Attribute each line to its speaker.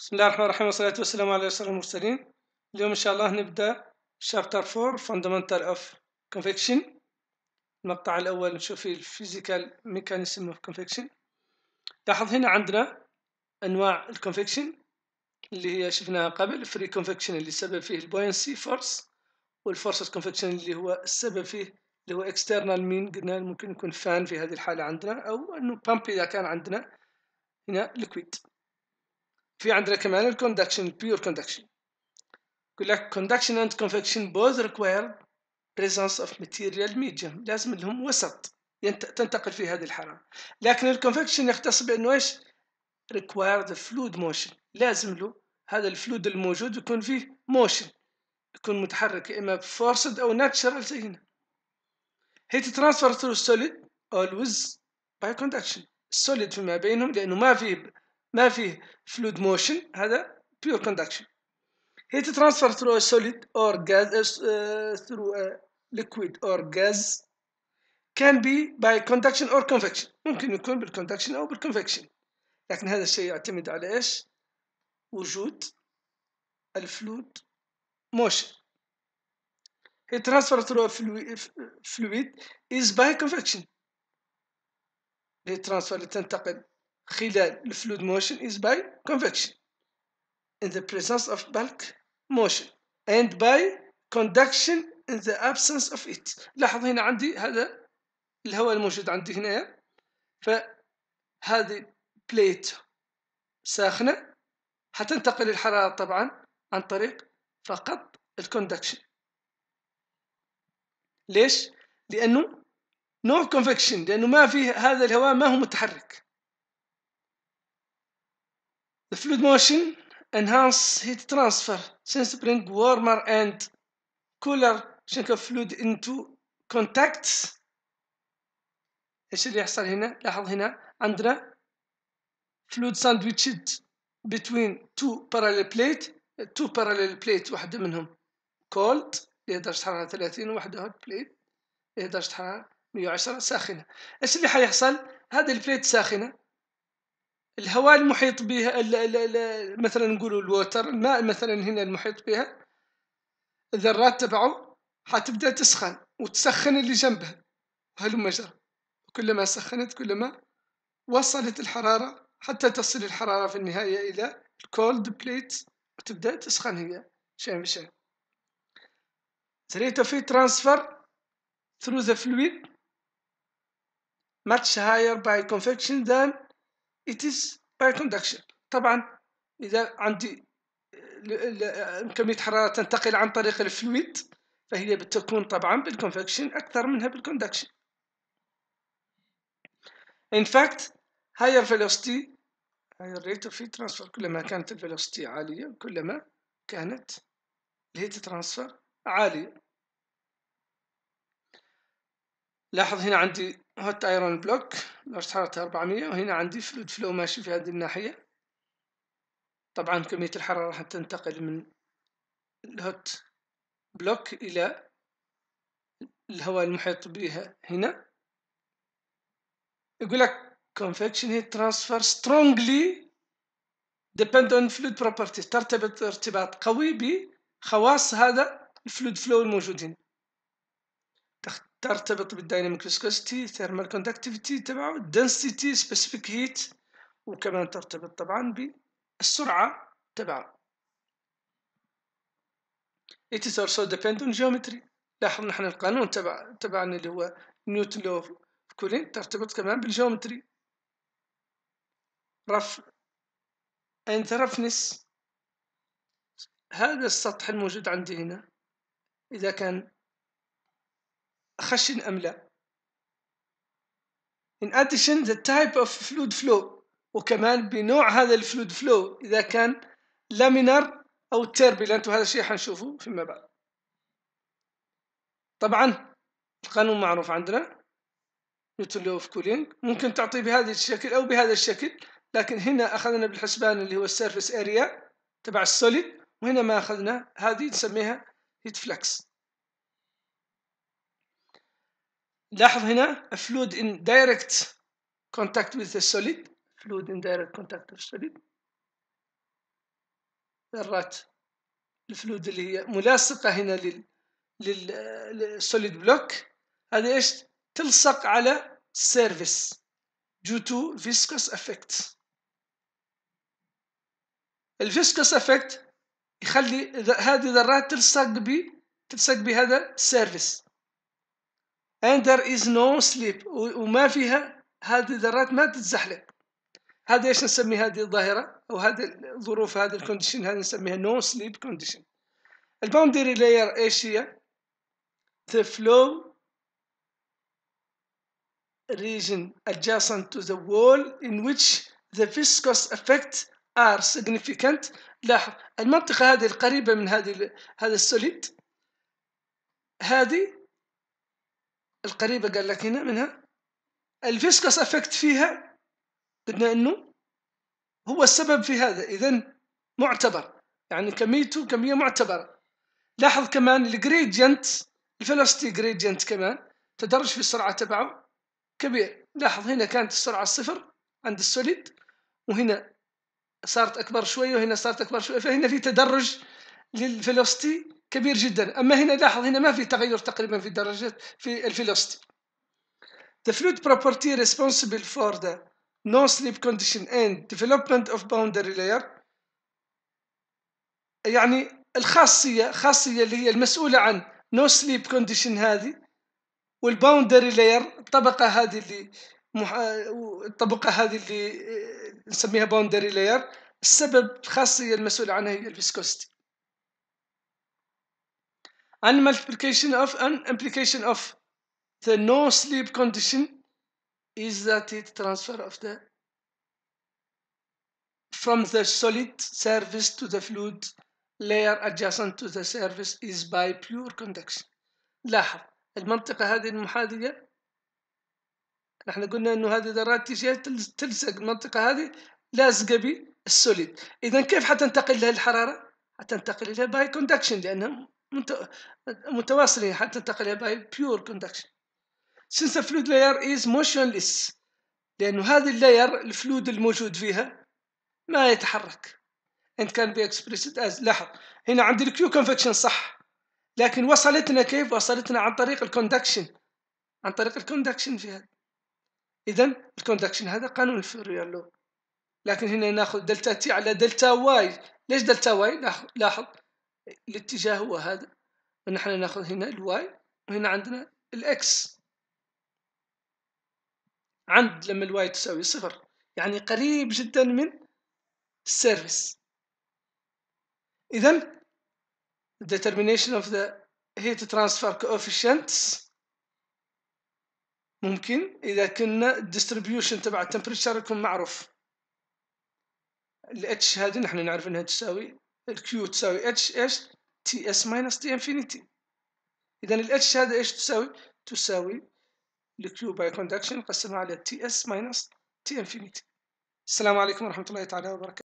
Speaker 1: بسم الله الرحمن الرحيم والصلاة والسلام على أشرف المرسلين اليوم إن شاء الله نبدأ شابتر 4 Fundamental of Convection المقطع الأول نشوف فيه الفيزيكال ميكانيزم اوف كونفكشن لاحظ هنا عندنا أنواع الكونفكشن اللي هي شفناها قبل فري كونفكشن اللي سبب فيه البوينسي فورس والفورس كونفكشن اللي هو السبب فيه اللي هو اكسترنال مين قلنا ممكن يكون فان في هذه الحالة عندنا أو أنه بامب إذا كان عندنا هنا ليكويد في عندنا كمان الكوندكشن البيور كوندكشن يقول لك conduction and convection both ريكوير presence of material medium لازم لهم وسط تنتقل في هذه الحرارة لكن الكونفكشن يختص بأنه إيش ريكوير the fluid motion لازم له هذا الفلويد الموجود يكون فيه موشن يكون متحرك إما forced أو natural زي هنا heat transfer through solid always by conduction السوليد فيما بينهم لأنه ما فيه ما فيه فلود موشن هذا بيور كوندكشن هيت ترانسفير ثرو سوليد اور غاز ثرو ليكويد اور غاز كان بي باي كوندكشن اور كونفكشن ممكن يكون بالكوندكشن او بالكونفكشن لكن هذا الشيء يعتمد على ايش وجود الفلود موشن هي ترانسفير ثرو فلويد از باي كونفكشن هي ترانسفير تنتقل خلال fluid motion is by convection in the presence of bulk motion and by conduction in the absence of it لاحظ هنا عندي هذا الهواء الموجود عندي هنا فهذه بليت ساخنة حتنتقل الحرارة طبعا عن طريق فقط الكوندكشن ليش؟ لأنه نوع كونفكشن لأنه ما فيه هذا الهواء ما هو متحرك فلود موشن انهانس هيت ترانسفير سينس برينج وارمر اند كولر شنك فلود انتو كونتاكت ايش اللي يحصل هنا لاحظ هنا عندنا فلود ساندويتشد بين تو parallel بليت تو parallel بليت واحدة منهم كولد اللي هي درجة حرارة 30 وواحدة هوت بليت اللي هي درجة حرارة 110 ساخنة ايش اللي حيحصل هذه البليت ساخنة الهواء المحيط بها ال ال الـ مثلا نقولوا الووتر الماء مثلا هنا المحيط بها الذرات تبعه حتبدا تسخن وتسخن اللي جنبها وهلم جرى كلما سخنت كلما وصلت الحرارة حتى تصل الحرارة في النهاية إلى الكولد بليت وتبدأ تسخن هي شيء بشيء تريتا في ترانسفر through the fluid much higher by convection than it is by conduction طبعا اذا عندي كميه حراره تنتقل عن طريق الفلويد فهي بتكون طبعا بالكونفكشن اكثر منها بالكوندكشن in fact higher velocity higher rate of heat transfer كلما كانت الفيلوسيتي عاليه كلما كانت الهيت transfer عاليه لاحظ هنا عندي هوت ايرون بلوك درجة حرارته 400 وهنا عندي فلود فلو ماشي في هذه الناحية طبعا كمية الحرارة راح تنتقل من الهوت بلوك إلى الهواء المحيط بها هنا يقول لك convection heat transfer strongly depend on fluid properties ترتبط ارتباط قوي بخواص هذا الفلود فلو الموجود هنا ترتبط بالدايناميك فيسكوستي ثيرمال كوندكتيفيتي تبعه density سبيسيفيك هيت وكمان ترتبط طبعا بالسرعة تبعه it is also dependent on geometry لاحظ نحن القانون تبع تبعنا اللي هو نيوتن لو كولين ترتبط كمان بالجيومتري رف and roughness هذا السطح الموجود عندي هنا إذا كان خشن أم لا In addition the type of fluid flow وكمان بنوع هذا الفلود فلو إذا كان لامينر أو تيربيلنت وهذا الشيء حنشوفه فيما بعد طبعا القانون معروف عندنا نيوتن لو اوف كولينج ممكن تعطيه بهذا الشكل أو بهذا الشكل لكن هنا أخذنا بالحسبان اللي هو السيرفس اريا تبع السوليد وهنا ما أخذنا هذه نسميها هيت فلكس لاحظ هنا fluid in direct contact with the solid fluid in direct contact with solid ذرات الفلود اللي هي ملاصقة هنا لل للسوليد بلوك هذه ايش تلصق على سيرفيس due to viscous effect الفيسكوس افكت يخلي هذه ذرات تلصق ب تلصق بهذا سيرفيس and there is no sleep وما فيها هذه الذرات ما تتزحلق هذا ايش نسمي هذه الظاهره او هذه الظروف هذه الكونديشن هذه نسميها نو سليب كونديشن الباوندري لاير ايش هي the flow region adjacent to the wall in which the viscous effect are significant لاحظ المنطقة هذه القريبة من هذه هذا السوليد هذه القريبة قال لك هنا منها الفيسكس افكت فيها قلنا انه هو السبب في هذا اذا معتبر يعني كميته كمية معتبرة لاحظ كمان الجريدينت الفيلوستي جريدينت كمان تدرج في السرعة تبعه كبير لاحظ هنا كانت السرعة صفر عند السوليد وهنا صارت أكبر شوية وهنا صارت أكبر شوية فهنا في تدرج للفيلوستي كبير جدا أما هنا لاحظ هنا ما في تغير تقريبا في درجة في الفيلوستي The fluid property responsible for the non-slip condition and development of boundary layer يعني الخاصية خاصية اللي هي المسؤولة عن no sleep condition هذه والباوندري لاير الطبقة هذه اللي مح... الطبقة هذه اللي نسميها باوندري لاير السبب الخاصية المسؤولة عنها هي الفيسكوستي and multiplication of and implication of the no sleep condition is that it transfer of the from the solid surface to the fluid layer adjacent to the surface is by pure conduction لاحظ المنطقة هذه المحاذية نحن قلنا انه هذه ذرات تجي تلزق المنطقة هذه لازقة بالسوليد اذا كيف حتنتقل لها الحرارة؟ حتنتقل لها باي كوندكشن لانها متواصلة حتى تنتقل إلى بيور كوندكشن since the fluid layer is motionless لأنه هذه اللاير الفلود الموجود فيها ما يتحرك and can be expressed as لاحظ هنا عندي الكيو convection صح لكن وصلتنا كيف وصلتنا عن طريق الكوندكشن عن طريق الكوندكشن في هذا اذا الكوندكشن هذا قانون الفوريال لو لكن هنا ناخذ دلتا تي على دلتا واي ليش دلتا واي لاحظ الاتجاه هو هذا فنحن ناخذ هنا الواي وهنا عندنا الاكس عند لما الواي تساوي صفر يعني قريب جدا من السيرفيس اذا determination of the heat transfer coefficients ممكن اذا كنا distribution تبع التمبريتشر يكون معروف الاتش هذه نحن نعرف انها تساوي الكيو تساوي اتش ايش تي اس ماينس تي انفينيتي اذا الاتش هذا ايش تساوي تساوي الكيو باي كوندكشن قسمها على تي اس ماينس تي انفينيتي السلام عليكم ورحمه الله تعالى وبركاته